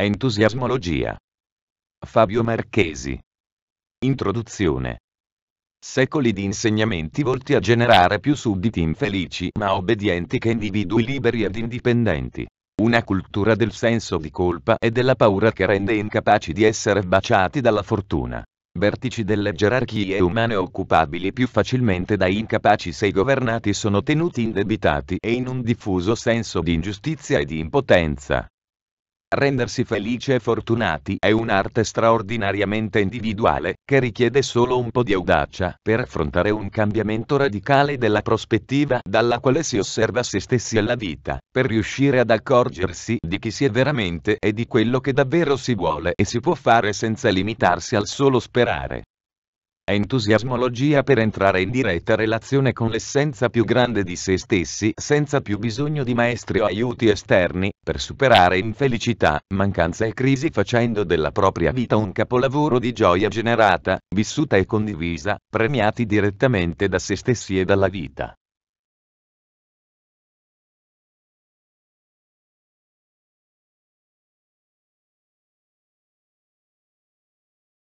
Entusiasmologia. Fabio Marchesi. Introduzione. Secoli di insegnamenti volti a generare più sudditi infelici ma obbedienti che individui liberi ed indipendenti. Una cultura del senso di colpa e della paura che rende incapaci di essere baciati dalla fortuna. Vertici delle gerarchie umane occupabili più facilmente da incapaci se i governati sono tenuti indebitati e in un diffuso senso di ingiustizia e di impotenza. Rendersi felici e fortunati è un'arte straordinariamente individuale, che richiede solo un po' di audacia per affrontare un cambiamento radicale della prospettiva dalla quale si osserva se stessi alla vita, per riuscire ad accorgersi di chi si è veramente e di quello che davvero si vuole e si può fare senza limitarsi al solo sperare entusiasmologia per entrare in diretta relazione con l'essenza più grande di se stessi senza più bisogno di maestri o aiuti esterni, per superare infelicità, mancanza e crisi facendo della propria vita un capolavoro di gioia generata, vissuta e condivisa, premiati direttamente da se stessi e dalla vita.